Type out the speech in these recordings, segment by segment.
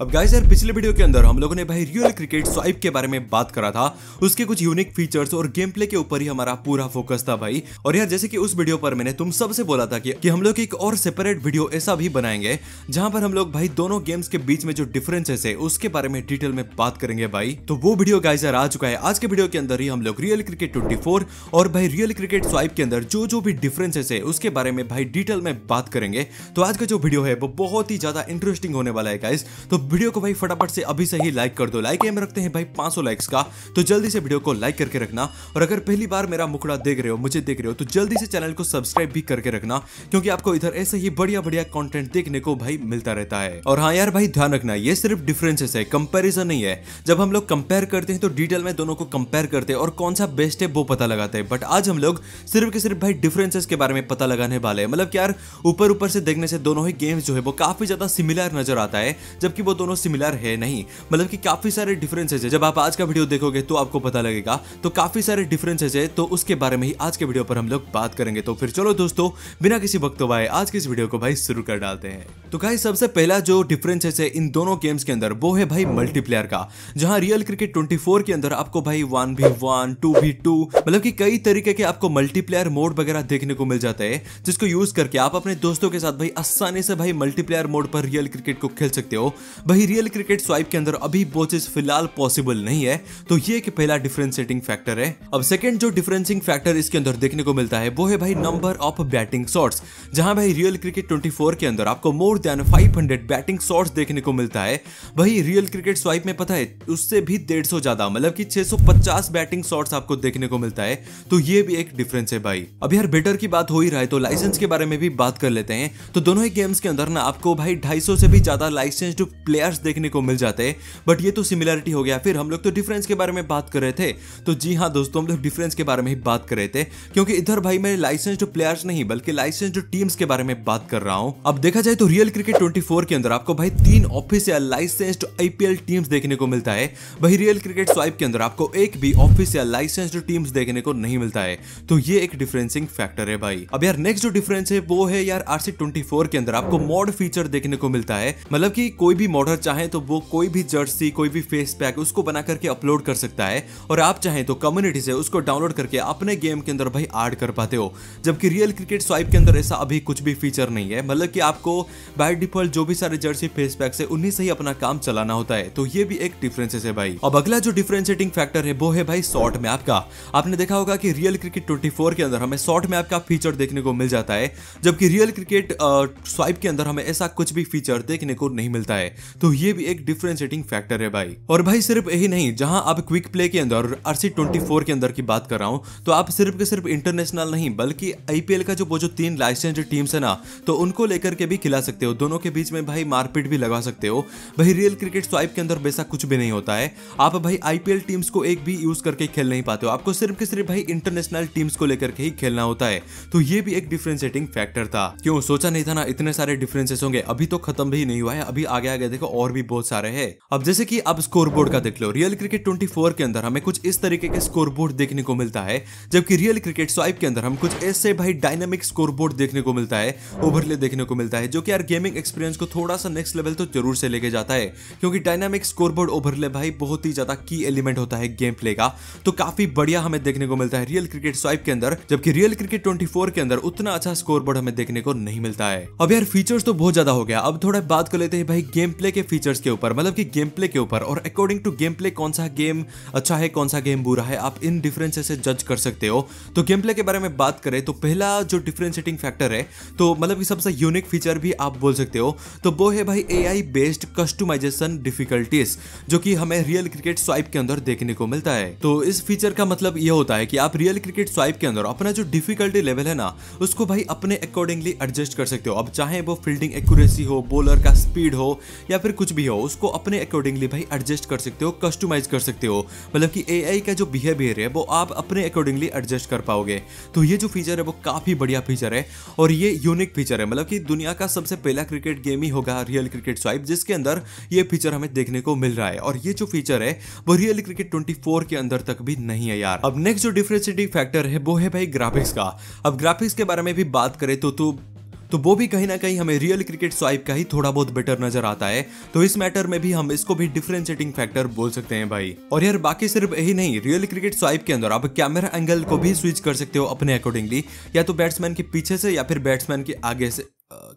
अब गाइस यार पिछले वीडियो के अंदर हम लोगों ने भाई रियल क्रिकेट स्वाइप के बारे में बात करा था उसके कुछ यूनिक फीचर्स और गेम प्ले के ऊपर ही हमारा पूरा फोकस था भाई और यार जैसे कि उस वीडियो पर मैंने तुम सबसे बोला था कि, कि हम लोग एक और सेपरेट वीडियो ऐसा भी बनाएंगे जहां पर हम लोग भाई दोनों गेम्स के बीच में जो डिफरेंसेस है उसके बारे में डिटेल में बात करेंगे भाई तो वो वीडियो गाइजर आ चुका है आज के वीडियो के अंदर ही हम लोग रियल क्रिकेट ट्वेंटी और भाई रियल क्रिकेट स्वाइप के अंदर जो जो भी डिफरेंसेस है उसके बारे में भाई डिटेल में बात करेंगे तो आज का जो वीडियो है वो बहुत ही ज्यादा इंटरेस्टिंग होने वाला है गाइस तो वीडियो को भाई फटाफट से अभी से ही लाइक कर दो लाइक एम रखते हैं भाई 500 लाइक्स का तो जल्दी से वीडियो को लाइक करके रखना और अगर पहली बार मेरा मुखड़ा देख रहे हो मुझे देख रहे हो तो जल्दी से चैनल को सब्सक्राइब भी करके रखना क्योंकि आपको इधर ऐसे ही बढ़िया बढ़िया कॉन्टेंट देखने को भाई मिलता रहता है और हाँ यार भाई ध्यान रखना ये सिर्फ डिफरेंसेस है कंपेरिजन नहीं है जब हम लोग कंपेयर करते हैं तो डिटेल में दोनों को कंपेयर करते हैं और कौन सा बेस्ट है वो पता लगाते हैं बट आज हम लोग सिर्फ के सिर्फ भाई डिफरेंसेस के बारे में पता लगाने वाले हैं मतलब यार ऊपर ऊपर से देखने से दोनों ही गेम्स जो है वो काफी ज्यादा सिमिलर नजर आता है जबकि वो दोनों सिमिलर है नहीं मतलब कि काफी सारे डिफरेंसेज है जब आप आज का वीडियो देखोगे तो आपको पता लगेगा तो काफी सारे डिफरेंसेज है तो उसके बारे में ही आज के वीडियो पर हम लोग बात करेंगे तो फिर चलो दोस्तों बिना किसी वक्त वाए आज के इस वीडियो को भाई शुरू कर डालते हैं तो भाई सबसे पहला जो डिफरेंसेज है इन दोनों गेम्स के अंदर वो है भाई मल्टीप्लेयर का जहाँ रियल क्रिकेट ट्वेंटी के अंदर आपको भाई वन भी वन टू भी टू मतलब की कई तरीके के आपको मल्टीप्लेयर मोड वगैरह देखने को मिल जाते हैं जिसको यूज करके आप अपने दोस्तों के साथ भाई आसानी से भाई मल्टीप्लेयर मोड पर रियल क्रिकेट को खेल सकते हो वही रियल क्रिकेट स्वाइप के अंदर अभी बोचेस फिलहाल पॉसिबल नहीं है तो ये एक पहला डिफरेंसिएटिंग फैक्टर है अब सेकेंड जो डिफरेंसिंग फैक्टर इसके अंदर देखने को मिलता है वो है भाई नंबर ऑफ बैटिंग शॉट्स जहां भाई रियल क्रिकेट 24 के अंदर आपको मोर देन 500 बैटिंग शॉट्स देखने को मिलता है वही रियल क्रिकेट स्वाइप में पता है उससे भी 150 ज्यादा मतलब कि 650 बैटिंग शॉट्स आपको देखने को मिलता है तो ये भी एक डिफरेंस है भाई अब यार बेटर की बात हो ही रहा है तो लाइसेंस के बारे में भी बात कर लेते हैं तो दोनों ही गेम्स के अंदर ना आपको भाई ढाई से भी ज्यादा लाइसेंस्ड प्लेयर्स देखने को मिल जाते बट ये तो सिमिलरिटी हो गया फिर हम लोग तो डिफरेंस के बारे में बात कर रहे थे तो जी हाँ दोस्तों हम लोग डिफरेंस के बारे में ही बात कर रहे थे क्योंकि इधर भाई मैं लाइसेंस्ड प्लेयर्स नहीं बल्कि लाइसेंस्ड टीम्स के बारे में बात कर रहा हूँ अब देखा जाए तो रियल क्रिकेट ट्वेंटी के अंदर आपको भाई तीन ऑफिसियल लाइसेंस्ड आईपीएल टीम्स देखने को मिलता है वही रियल क्रिकेट स्वाइप के अंदर आपको एक भी ऑफिसियल लाइसेंस्ड टीम्स देखने को नहीं मिलता है तो ये एक डिफरेंसिंग फैक्टर है भाई अब यार नेक्स्ट जो डिफरेंस है वो है यार आरसी ट्वेंटी के अंदर आपको मॉड फीचर देखने को मिलता है मतलब की कोई भी मॉड बॉर्डर चाहे तो वो कोई भी जर्सी कोई भी फेस पैक उसको बना करके अपलोड कर सकता है और आप चाहें तो कम्युनिटी से उसको डाउनलोड करके अपने गेम के अंदर भाई ऐड कर पाते हो जबकि रियल क्रिकेट स्वाइप के अंदर ऐसा अभी कुछ भी फीचर नहीं है मतलब कि आपको बाय डिफॉल्ट जो भी सारे जर्सी फेस पैक से उन्हीं से ही अपना काम चलाना होता है तो ये भी एक डिफरेंसेस है भाई अब अगला जो डिफरेंशिएटिंग फैक्टर है वो है भाई शॉर्ट मैप का आपने देखा होगा कि रियल क्रिकेट 24 के अंदर हमें शॉर्ट मैप का फीचर देखने को मिल जाता है जबकि रियल क्रिकेट स्वाइप के अंदर हमें ऐसा कुछ भी फीचर देखने को नहीं मिलता है तो ये भी एक डिफ्रेंशिएटिंग फैक्टर है भाई और भाई सिर्फ यही नहीं जहां आप क्विक प्ले के अंदर और आरसी ट्वेंटी के अंदर की बात कर रहा हूँ तो आप सिर्फ के सिर्फ इंटरनेशनल नहीं बल्कि आईपीएल का जो वो जो तीन लाइसेंस टीम्स है ना तो उनको लेकर के भी खिला सकते हो दोनों के बीच में भाई मारपीट भी लगा सकते हो भाई रियल क्रिकेट स्वाइप के अंदर वैसा कुछ भी नहीं होता है आप भाई आईपीएल टीम्स को एक भी यूज करके खेल नहीं पाते हो आपको सिर्फ के सिर्फ भाई इंटरनेशनल टीम्स को लेकर के ही खेलना होता है तो ये भी एक डिफ्रेंशिएटिंग फैक्टर था क्यों सोचा नहीं था ना इतने सारे डिफरेंसेस होंगे अभी तो खत्म भी नहीं हुआ है अभी आगे आगे देखो को और भी बहुत सारे है अब जैसे की स्कोर बोर्ड का देख लो रियल क्रिकेट ट्वेंटी के अंदर हमें कुछ इस तरीके के स्कोर बोर्ड देखने को मिलता है जबकि रियल क्रिकेट स्वाइप के अंदर हम कुछ ऐसे भाई डायनामिक बोर्ड देखने को मिलता है ओवरले देखने को मिलता है जो कि यार गेमिंग एक्सपीरियंस को थोड़ा सा नेक्स्ट लेवल तो जरूर से लेके जाता है क्योंकि डायनामिक स्कोरबोर्ड ओवरले भाई बहुत ही ज्यादा की एलिमेंट होता है गेम प्ले का तो काफी बढ़िया हमें देखने को मिलता है रियल क्रिकेट स्वाइप के अंदर जबकि रियल क्रिकेट ट्वेंटी के अंदर उतना अच्छा स्कोरबोर्ड हमें देखने को नहीं मिलता है अब यार फीचर्स तो बहुत ज्यादा हो गया अब थोड़ा बात कर लेते हैं भाई गेम प्ले के फीचर्स के ऊपर मतलब कि गेम प्ले के ऊपर और अकॉर्डिंग टू गेम प्ले कौन सा गेम अच्छा है कौन सा गेम बुरा है आप इन डिफरेंसेस से जज कर सकते हो तो गेम प्ले के बारे में बात करें तो पहला जो डिफरेंशिएटिंग फैक्टर है तो मतलब कि सबसे यूनिक फीचर भी आप बोल सकते हो तो वो है भाई ए बेस्ड कस्टमाइजेशन डिफिकल्टीज जो कि हमें रियल क्रिकेट स्वाइप के अंदर देखने को मिलता है तो इस फीचर का मतलब यह होता है कि आप रियल क्रिकेट स्वाइप के अंदर अपना जो डिफिकल्टी लेवल है ना उसको भाई अपने अकॉर्डिंगली एडजस्ट कर सकते हो अब चाहे वो फील्डिंग एक्यूरेसी हो बॉलर का स्पीड हो या या फिर कुछ भी हो उसको अपने अकॉर्डिंगली भाई एडजस्ट कर सकते हो कस्टमाइज कर सकते हो मतलब कि ए का जो बिहेवियर है वो आप अपने अकॉर्डिंगली एडजस्ट कर पाओगे तो ये जो फीचर है वो काफ़ी बढ़िया फीचर है और ये यूनिक फीचर है मतलब कि दुनिया का सबसे पहला क्रिकेट गेम ही होगा रियल क्रिकेट स्वाइप जिसके अंदर ये फीचर हमें देखने को मिल रहा है और ये जो फीचर है वो रियल क्रिकेट ट्वेंटी के अंदर तक भी नहीं है यार अब नेक्स्ट जो डिफ्रेंसिटी फैक्टर है वो है भाई ग्राफिक्स का अब ग्राफिक्स के बारे में भी बात करें तो तू तो तो वो भी कहीं ना कहीं हमें रियल क्रिकेट स्वाइप का ही थोड़ा बहुत बेटर नजर आता है तो इस मैटर में भी हम इसको भी डिफ्रेंशिएटिंग फैक्टर बोल सकते हैं भाई और यार बाकी सिर्फ यही नहीं रियल क्रिकेट स्वाइप के अंदर आप कैमरा एंगल को भी स्विच कर सकते हो अपने अकॉर्डिंगली या तो बैट्समैन के पीछे से या फिर बैट्समैन के आगे से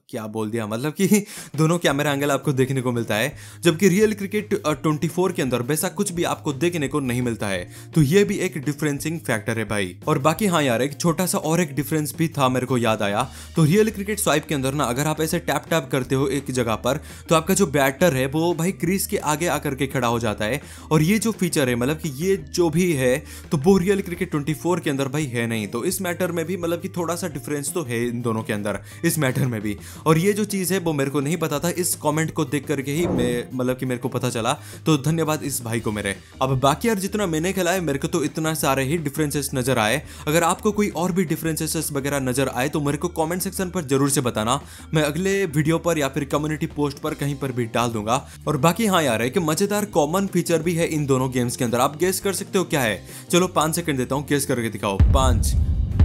क्या बोल दिया मतलब कि दोनों कैमरा एंगल आपको देखने को मिलता है जबकि रियल क्रिकेट ट्वेंटी फोर के अंदर वैसा कुछ भी आपको देखने को नहीं मिलता है तो ये भी एक डिफरेंसिंग फैक्टर है भाई और बाकी हाँ यार एक छोटा सा और एक डिफरेंस भी था मेरे को याद आया तो रियल क्रिकेट स्वाइप के अंदर ना अगर आप ऐसे टैप टैप करते हो एक जगह पर तो आपका जो बैटर है वो भाई क्रीज के आगे आकर के खड़ा हो जाता है और ये जो फीचर है मतलब कि ये जो भी है तो वो रियल क्रिकेट 24 के अंदर भाई है नहीं तो इस मैटर में भी मतलब कि थोड़ा सा डिफरेंस तो है इन दोनों के अंदर इस मैटर में भी और ये जो चीज़ है वो मेरे को नहीं पता था इस कॉमेंट को देख करके ही मैं मतलब कि मेरे को पता चला तो धन्यवाद इस भाई को मेरे अब बाकी यार जितना मैंने खेला है मेरे को तो इतना सारे ही डिफरेंसेस नजर आए अगर आपको कोई और भी डिफरेंसेस वगैरह नजर आए तो मेरे को कॉमेंट सेक्शन पर जरूर से बताना मैं अगले वीडियो पर या फिर कम्युनिटी पोस्ट पर कहीं पर भी डाल दूंगा और बाकी हाँ यार एक मजेदार कॉमन फीचर भी है इन दोनों गेम्स के अंदर आप गेस कर सकते हो क्या है चलो पांच सेकंड देता हूँ गेस करके दिखाओ पांच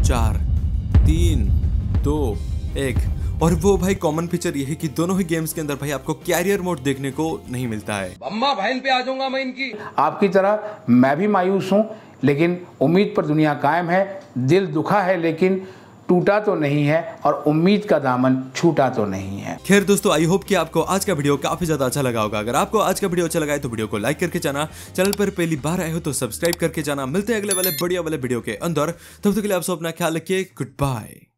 चार तीन दो एक और वो भाई कॉमन फीचर ये है कि दोनों ही गेम्स के अंदर भाई आपको कैरियर मोड देखने को नहीं मिलता है अम्मा भाई पे आ जाऊंगा मैं इनकी आपकी तरह मैं भी मायूस हूँ लेकिन उम्मीद पर दुनिया कायम है दिल दुखा है लेकिन टूटा तो नहीं है और उम्मीद का दामन छूटा तो नहीं है खैर दोस्तों आई होप कि आपको आज का वीडियो काफी ज्यादा अच्छा लगा होगा अगर आपको आज का वीडियो अच्छा लगा है तो वीडियो को लाइक करके जाना चैनल पर पहली बार आए हो तो सब्सक्राइब करके जाना मिलते हैं अगले वाले बढ़िया वाले वीडियो के अंदर तब तक तो के लिए आप सब अपना ख्याल रखिए गुड बाय